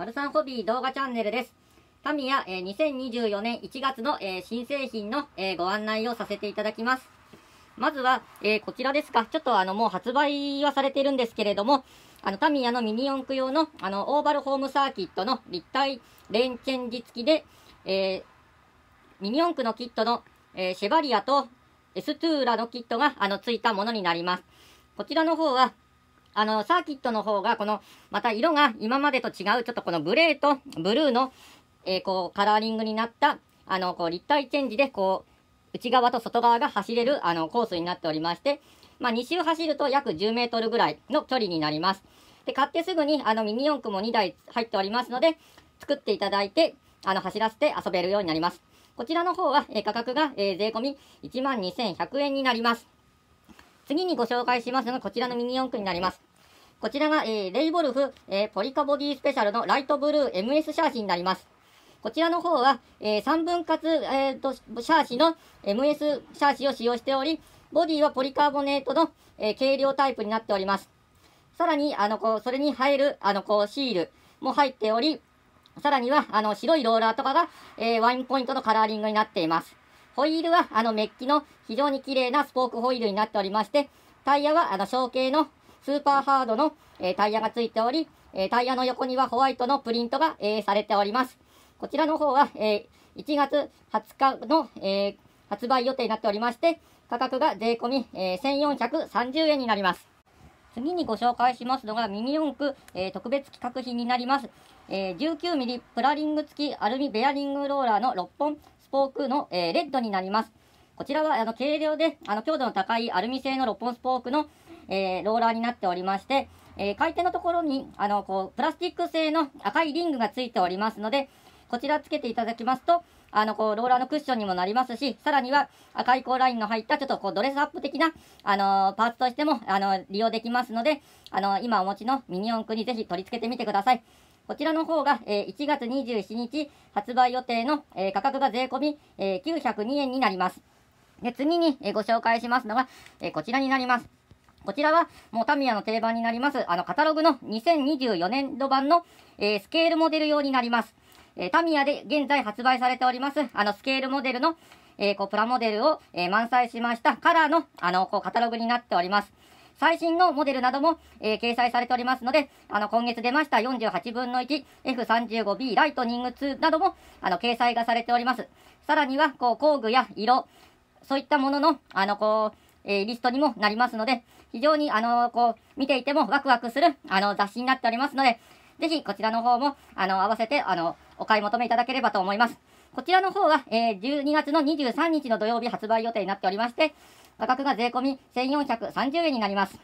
マルサンホビー動画チャンネルです。タミヤ、えー、2024年1月の、えー、新製品の、えー、ご案内をさせていただきます。まずは、えー、こちらですか。ちょっとあの、もう発売はされているんですけれども、あの、タミヤのミニ四駆用の、あの、オーバルホームサーキットの立体レンチェンジ付きで、えー、ミニ四駆のキットの、えー、シェバリアとエストゥーラのキットが、あの、ついたものになります。こちらの方は、あの、サーキットの方が、この、また色が今までと違う、ちょっとこのグレーとブルーの、えー、こう、カラーリングになった、あの、こう、立体チェンジで、こう、内側と外側が走れる、あの、コースになっておりまして、まあ、2周走ると約10メートルぐらいの距離になります。で、買ってすぐに、あの、ミニ四駆も2台入っておりますので、作っていただいて、あの、走らせて遊べるようになります。こちらの方は、えー、価格が、えー、税込1万2100円になります。次にご紹介しますのがこちらのミニ四駆になります。こちらが、えー、レイボルフ、えー、ポリカボディスペシャルのライトブルー MS シャーシになります。こちらの方は、えー、3分割、えーと、シャーシの MS シャーシを使用しており、ボディはポリカーボネートの、えー、軽量タイプになっております。さらに、あの、こう、それに入る、あの、こう、シールも入っており、さらには、あの、白いローラーとかが、えー、ワインポイントのカラーリングになっています。ホイールはあのメッキの非常に綺麗なスポークホイールになっておりまして、タイヤはあの小径のスーパーハードの、えー、タイヤがついており、えー、タイヤの横にはホワイトのプリントが、えー、されております。こちらの方は、え1月20日の、え発売予定になっておりまして、価格が税込、え1430円になります。次にご紹介しますのがミニ四駆、えー、特別企画品になります、えー、19mm プラリング付きアルミベアリングローラーの6本ポークの、えー、レッドになります。こちらはあの軽量であの強度の高いアルミ製の6本スポークの、えー、ローラーになっておりまして、えー、回転のところにあのこうプラスチック製の赤いリングがついておりますので、こちらつけていただきますと、あの、こう、ローラーのクッションにもなりますし、さらには赤いコーラインの入った、ちょっとこう、ドレスアップ的な、あのー、パーツとしても、あのー、利用できますので、あのー、今お持ちのミニ四駆にぜひ取り付けてみてください。こちらの方が、えー、1月27日発売予定の、えー、価格が税込み、えー、902円になります。で、次に、えご紹介しますのが、えこちらになります。こちらは、もうタミヤの定番になります、あの、カタログの2024年度版の、えスケールモデル用になります。えタミヤで現在発売されております、あの、スケールモデルの、えこう、プラモデルを、え満載しましたカラーの、あの、こう、カタログになっております。最新のモデルなども、えー、掲載されておりますので、あの、今月出ました48分の 1F35B ライトニング2なども、あの、掲載がされております。さらには、こう、工具や色、そういったものの、あの、こう、えー、リストにもなりますので、非常に、あのこう、見ていてもワクワクする、あの、雑誌になっておりますので、ぜひこちらの方も、あの、合わせて、あの、お買い求めいただければと思います。こちらの方は、えー、12月の23日の土曜日発売予定になっておりまして、価格が税込み1430円になります。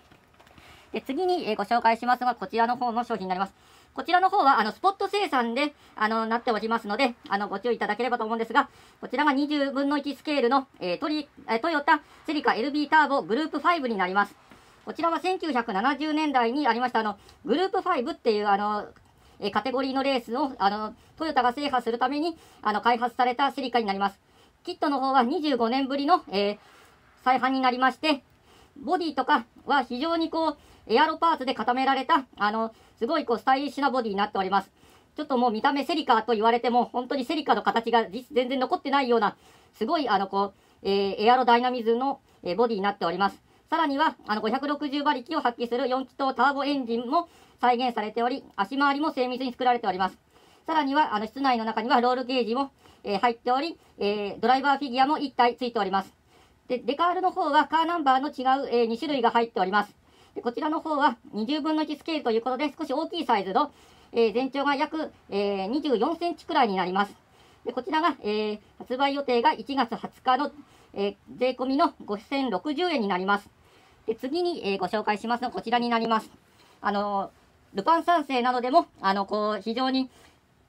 で次に、えー、ご紹介しますが、こちらの方の商品になります。こちらの方は、あの、スポット生産で、あの、なっておりますので、あの、ご注意いただければと思うんですが、こちらが20分の1スケールの、えー、トリ、えー、トヨタ、セリカ LB ターボグループ5になります。こちらは1970年代にありました、あの、グループ5っていう、あの、えカテゴリーのレースをあのトヨタが制覇するためにあの開発されたセリカになります。キットの方は25年ぶりの、えー、再販になりまして、ボディとかは非常にこう、エアロパーツで固められた、あの、すごいこう、スタイリッシュなボディになっております。ちょっともう見た目セリカと言われても、本当にセリカの形が全然残ってないような、すごいあの、こう、えー、エアロダイナミズの、えー、ボディになっております。さらには、あの、560馬力を発揮する4気筒ターボエンジンも、再現されており、足回りも精密に作られております。さらには、あの、室内の中にはロールゲージも、えー、入っており、えー、ドライバーフィギュアも1体付いております。で、デカールの方はカーナンバーの違う、えー、2種類が入っております。でこちらの方は20分の1スケールということで、少し大きいサイズの、え全長が約、えー、24センチくらいになります。でこちらが、え発売予定が1月20日の、え税込みの5060円になります。で次に、えご紹介しますのはこちらになります。あのルパン三世などでも、あの、こう、非常に、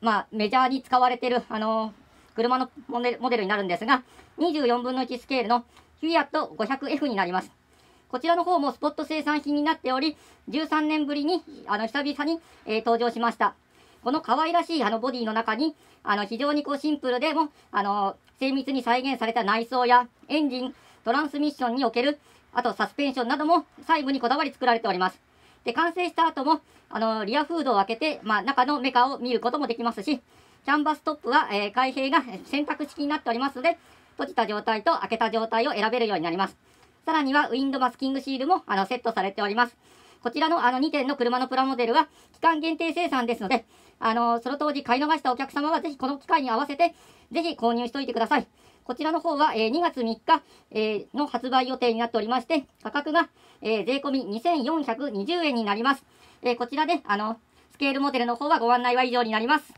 まあ、メジャーに使われている、あの、車のモデルになるんですが、24分の1スケールのフィアット 500F になります。こちらの方もスポット生産品になっており、13年ぶりに、あの、久々に、えー、登場しました。この可愛らしいあのボディの中に、あの、非常にこうシンプルでも、あの、精密に再現された内装や、エンジン、トランスミッションにおける、あとサスペンションなども細部にこだわり作られております。で、完成した後も、あの、リアフードを開けて、まあ、中のメカを見ることもできますし、キャンバストップは、えー、開閉が選択式になっておりますので、閉じた状態と開けた状態を選べるようになります。さらには、ウィンドマスキングシールも、あの、セットされております。こちらのあの2点の車のプラモデルは期間限定生産ですので、あのその当時買い逃したお客様はぜひこの機会に合わせて、ぜひ購入しておいてください。こちらの方は、え2月3日、えの発売予定になっておりまして、価格が、え税込み2420円になります。えこちらで、あの、スケールモデルの方はご案内は以上になります。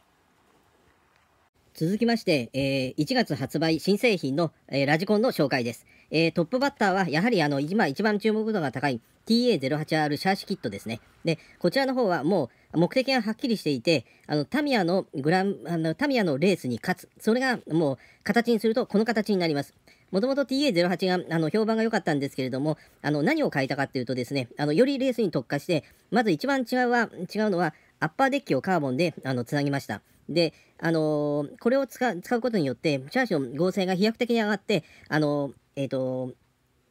続きまして、え1月発売新製品の、えラジコンの紹介です。えー、トップバッターは、やはりあの、今一番注目度が高い TA08R シャーシキットですね。で、こちらの方はもう目的がはっきりしていて、あの、タミヤのグラム、あの、タミヤのレースに勝つ。それがもう形にするとこの形になります。もともと TA08 があの評判が良かったんですけれども、あの何を変えたかっていうとですね、あのよりレースに特化して、まず一番違うは違うのは、アッパーデッキをカーボンであのつなぎました。で、あのー、これを使うことによって、チャーシュの合成が飛躍的に上がって、あのーえっ、ー、と、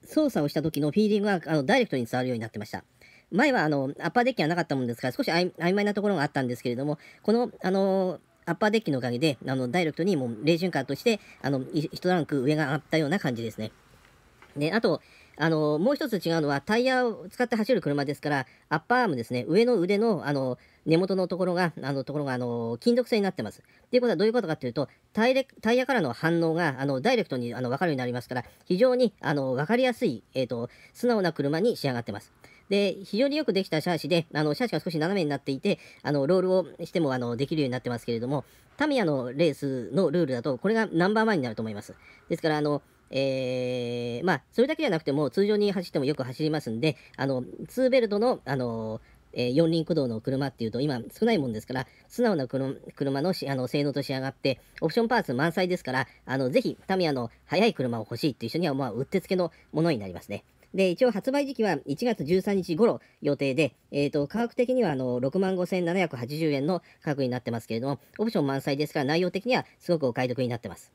操作をした時のフィーリングがあのダイレクトに伝わるようになってました。前はあのアッパーデッキはなかったもんですから少し曖昧なところがあったんですけれども、このあのアッパーデッキのおかげであのダイレクトにもう冷瞬間としてあの1ランク上が上がったような感じですね。で、あと、あの、もう一つ違うのは、タイヤを使って走る車ですから、アッパーアームですね、上の腕の、あの、根元のところが、あの、ところが、あの、金属製になってます。っていうことはどういうことかというと、タイレタイヤからの反応が、あの、ダイレクトに、あの、わかるようになりますから、非常に、あの、わかりやすい、えっ、ー、と、素直な車に仕上がってます。で、非常によくできたシャーシで、あの、シャーシが少し斜めになっていて、あの、ロールをしても、あの、できるようになってますけれども、タミヤのレースのルールだと、これがナンバーワンになると思います。ですから、あの、えー、まあ、それだけじゃなくても、通常に走ってもよく走りますんで、あの、ツーベルトの、あのー、四輪駆動の車っていうと今少ないもんですから素直な車のあの性能と仕上がってオプションパーツ満載ですからあのぜひタミヤの速い車を欲しいっていう人にはまあうってつけのものになりますね。で一応発売時期は1月13日頃予定で、えーと価格的にはあの6万5780円の価格になってますけれどもオプション満載ですから内容的にはすごくお買い得になってます。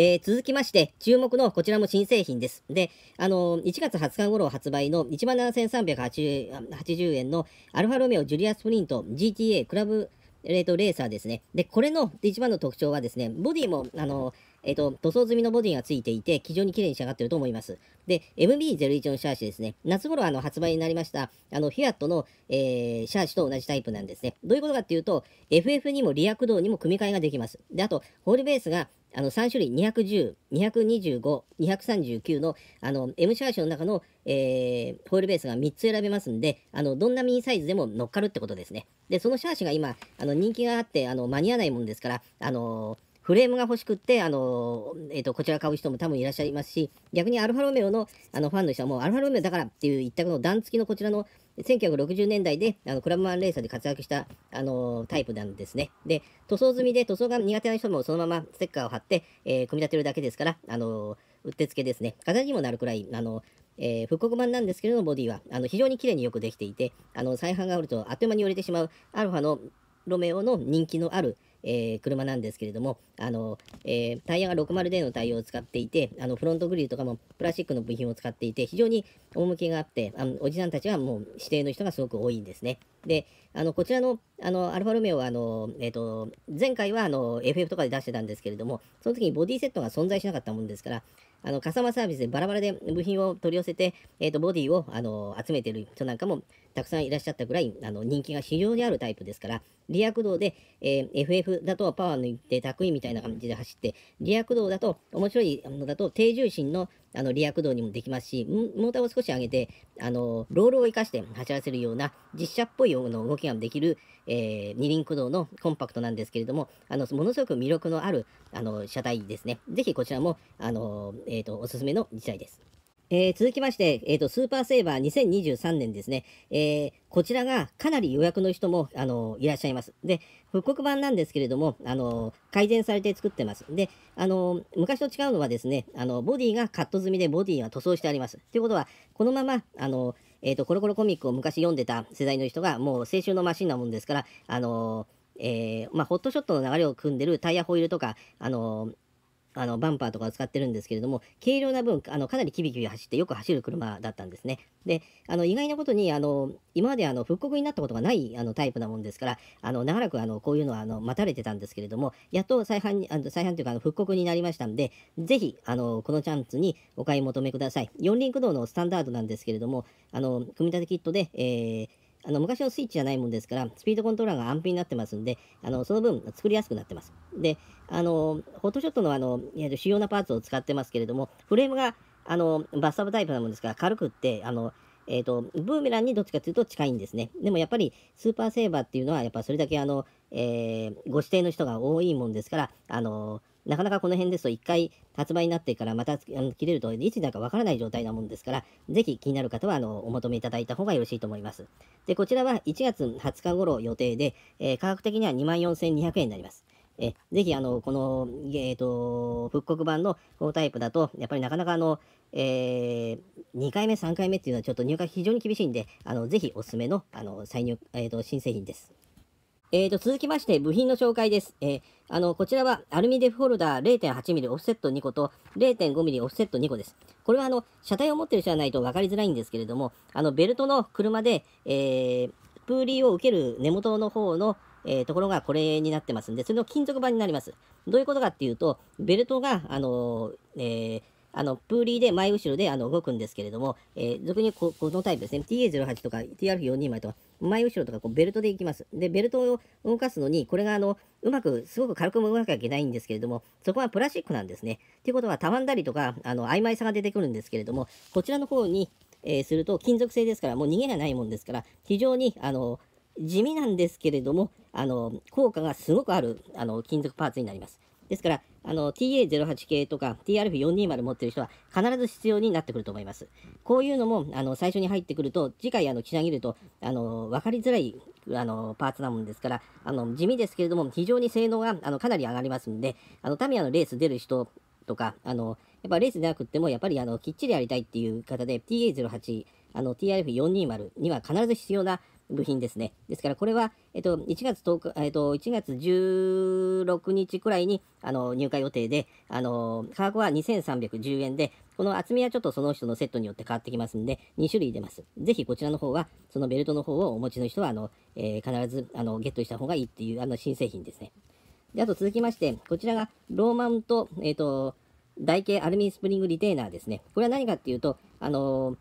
えー、続きまして、注目のこちらも新製品です。で、あのー、1月20日頃発売の17,380円のアルファロメオジュリアスプリント GTA クラブレートレーサーですね。で、これの一番の特徴はですね、ボディも、あのーえっ、ー、と、塗装済みのボディがついていて、非常に綺麗に仕上がってると思います。で、MB01 のシャーシですね、夏頃あの発売になりました、あの、フィアットの、えー、シャーシと同じタイプなんですね。どういうことかっていうと、FF にもリア駆動にも組み替えができます。で、あと、ホールベースが、あの3種類210、225、239のあの M シャーシの中の、えー、ホイールベースが3つ選べますんで、あのどんなミニサイズでも乗っかるってことですね。で、そのシャーシが今、あの人気があってあの間に合わないもんですから、あのーフレームが欲しくって、あのえーと、こちら買う人も多分いらっしゃいますし、逆にアルファロメオのあのファンの人はもうアルファロメオだからっていう一択の段付きのこちらの1960年代であのクラブマンレーサーで活躍した、あのタイプなんですね。で、塗装済みで塗装が苦手な人もそのままステッカーを貼って、えー、組み立てるだけですから、あのうってつけですね。形にもなるくらい、あのえー、復刻版なんですけれども、ボディはあの非常に綺麗によくできていて、あの再販があるとあっという間に売れてしまうアルファのロメオの人気のある、えー、車なんですけれども、あの、えー、タイヤが 60D の対応を使っていて、あの、フロントグリルとかもプラスチックの部品を使っていて、非常に趣があって、あの、おじさんたちはもう指定の人がすごく多いんですね。で、あの、こちらの、あの、アルファロメオは、あの、えっ、ー、と、前回は、あの、FF とかで出してたんですけれども、その時にボディセットが存在しなかったもんですから、あの、カサマサービスでバラバラで部品を取り寄せて、えっ、ー、と、ボディを、あの、集めてる人なんかもたくさんいらっしゃったぐらい、あの、人気が非常にあるタイプですから、リア駆動で、えー、FF だとパワー抜いてタクイみたいな感じで走って、リア駆動だと、面白いものだと低重心のあのリア駆動にもできますし、モーターを少し上げて、あのロールを生かして走らせるような実写っぽいの動きができる、えー、二輪駆動のコンパクトなんですけれども、あのものすごく魅力のあるあの車体ですね。ぜひこちらもあの、えーと、とおすすめの自体です。えー、続きまして、えーと、スーパーセーバー2023年ですね、えー、こちらがかなり予約の人も、あのー、いらっしゃいます。で、復刻版なんですけれども、あのー、改善されて作ってます。で、あの昔と違うのはですね、あのボディがカット済みでボディが塗装してあります。ということは、このまま、あのえーと、コロコロコミックを昔読んでた世代の人が、もう青春のマシンなもんですから、あのえー、まあ、ホットショットの流れを組んでるタイヤホイールとか、あのあのバンパーとかを使ってるんですけれども軽量な分あのかなりキビキビ走ってよく走る車だったんですねであの意外なことにあの今まであの復刻になったことがないあのタイプなもんですからあの長らくあのこういうのはあの待たれてたんですけれどもやっと再販にあの再販というかあの復刻になりましたんでぜひあのこのチャンスにお買い求めください四輪駆動のスタンダードなんですけれどもあの組み立てキットで、えーあの昔のスイッチじゃないもんですから、スピードコントローラーが安否になってますんで、あのその分作りやすくなってます。で、あの、フォトショットのあの、主要なパーツを使ってますけれども、フレームが、あの、バスタブタイプなもんですから、軽くって、あの、えっ、ー、と、ブーメランにどっちかというと近いんですね。でもやっぱり、スーパーセーバーっていうのは、やっぱそれだけあの、えー、ご指定の人が多いもんですから、あのなかなかこの辺ですと1回発売になってからまたあの切れるといつになるかわからない状態なもんですから、ぜひ気になる方はあのお求めいただいた方がよろしいと思います。で、こちらは1月20日頃予定で、えー、価格的には24,200円になります。えぜひあの、この、えっ、ー、と、復刻版の4タイプだと、やっぱりなかなかあの、えー、2回目、3回目っていうのはちょっと入荷非常に厳しいんで、あのぜひおすすめのあの再入、えーと新製品です。えーと、続きまして、部品の紹介です。えー、あの、こちらはアルミデフホルダー 0.8mm オフセット2個と 0.5mm オフセット2個です。これはあの、車体を持ってる人じゃないと分かりづらいんですけれども、あの、ベルトの車で、えー、プーリーを受ける根元の方の、えー、ところがこれになってますんで、それの金属板になります。どういうことかっていうと、ベルトが、あのー、えーあの、プーリーで前後ろであの動くんですけれども、えー、俗にここのタイプですね、TA08 とか TR42 枚とか、前後ろとかこうベルトでいきます。で、ベルトを動かすのに、これがあの、うまく、すごく軽く動かなきゃいけないんですけれども、そこはプラスチックなんですね。ということは、たまんだりとか、あの、曖昧さが出てくるんですけれども、こちらの方に、えー、すると、金属製ですから、もう逃げがないもんですから、非常に、あの、地味なんですけれども、あの、効果がすごくある、あの、金属パーツになります。ですから、TA08 系とか TRF420 持ってる人は必ず必要になってくると思います。こういうのもあの最初に入ってくると、次回あの記者げるとあの分かりづらいあのパーツなもんですからあの、地味ですけれども、非常に性能があのかなり上がりますんで、あのタミヤのレース出る人とか、あのやっぱレースでなくても、やっぱりあのきっちりやりたいっていう方で、TA08、TRF420 には必ず必要な部品ですね。ですから、これは、えっと、1月10日、えっと、1月16日くらいに、あの、入荷予定で、あの、価格は2310円で、この厚みはちょっとその人のセットによって変わってきますんで、2種類出ます。ぜひこちらの方は、そのベルトの方をお持ちの人は、あの、えー、必ず、あの、ゲットした方がいいっていう、あの、新製品ですね。で、あと続きまして、こちらが、ローマウント、えっ、と、台形アルミスプリングリテーナーですね。これは何かっていうと、あのー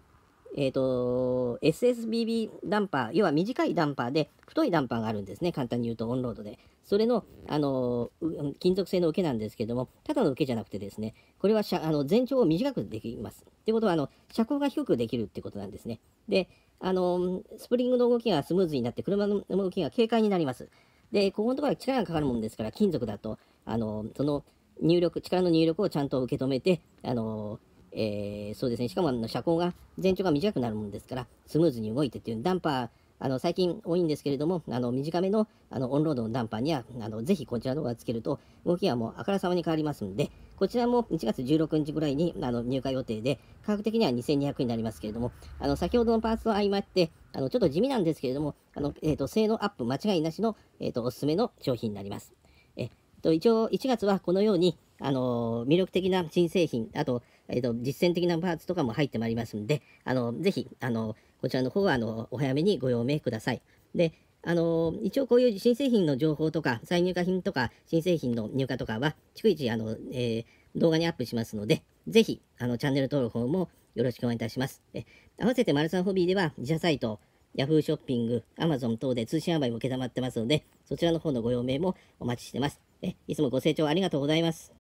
えっ、ー、と、SSBB ダンパー、要は短いダンパーで、太いダンパーがあるんですね。簡単に言うとオンロードで。それの、あの、金属製の受けなんですけども、ただの受けじゃなくてですね、これはあの全長を短くできます。ってことは、あの、車高が低くできるってことなんですね。で、あの、スプリングの動きがスムーズになって、車の動きが軽快になります。で、ここのところは力がかかるもんですから、金属だと、あの、その入力、力の入力をちゃんと受け止めて、あの、えー、そうですね、しかもあの車高が全長が短くなるものですから、スムーズに動いてっていう、ダンパー、あの最近多いんですけれども、あの短めのあのオンロードのダンパーにはあの、ぜひこちらの方がつけると、動きはもうあからさまに変わりますんで、こちらも1月16日ぐらいにあの入荷予定で、価格的には2200円になりますけれども、あの先ほどのパーツと相まって、あのちょっと地味なんですけれども、あのえーと、性能アップ間違いなしの、えーと、おすすめの商品になります。えと一応1月はこのようにあの魅力的な新製品、あと、えっと、実践的なパーツとかも入ってまいりますんで、あのぜひあのこちらの方はあのお早めにご用命ください。であの一応こういう新製品の情報とか再入荷品とか新製品の入荷とかは逐一あの、えー、動画にアップしますのでぜひあのチャンネル登録もよろしくお願いいたします。え合わせてマルサンホビーでは自社サイト、Yahoo ショッピング、Amazon 等で通信販売も承ってますのでそちらの方のご用命もお待ちしてます。えいつもご清聴ありがとうございます。